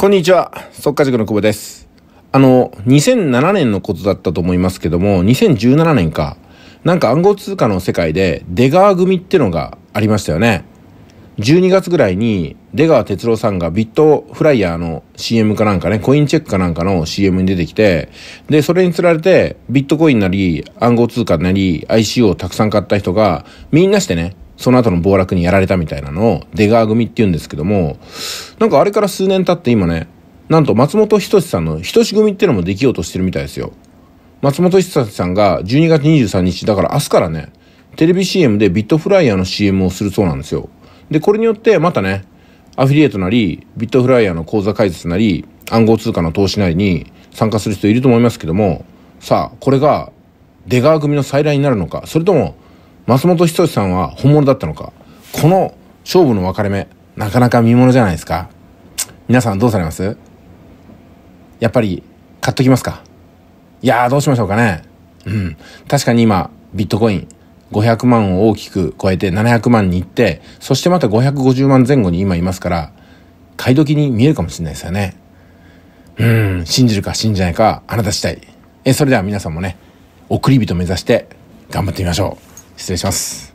こんにちは、速稼塾の久保です。あの、2007年のことだったと思いますけども、2017年か、なんか暗号通貨の世界で出川組ってのがありましたよね。12月ぐらいに出川哲郎さんがビットフライヤーの CM かなんかね、コインチェックかなんかの CM に出てきて、で、それにつられてビットコインなり暗号通貨なり ICO をたくさん買った人がみんなしてね、その後の暴落にやられたみたいなのを出川組って言うんですけども、なんかあれから数年経って今ね、なんと松本人志さんの人志組ってのもできようとしてるみたいですよ。松本人志さんが12月23日、だから明日からね、テレビ CM でビットフライヤーの CM をするそうなんですよ。で、これによってまたね、アフィリエイトなり、ビットフライヤーの口座開設なり、暗号通貨の投資なりに参加する人いると思いますけども、さあ、これが出川組の再来になるのか、それとも松本人志さんは本物だったのか。この勝負の分かれ目、なかなか見ものじゃないですか。皆さんどうされますやっぱり、買っときますかいやー、どうしましょうかね。うん。確かに今、ビットコイン、500万を大きく超えて700万に行って、そしてまた550万前後に今いますから、買い時に見えるかもしれないですよね。うん、信じるか信じないか、あなた次第。え、それでは皆さんもね、送り人目指して頑張ってみましょう。失礼します。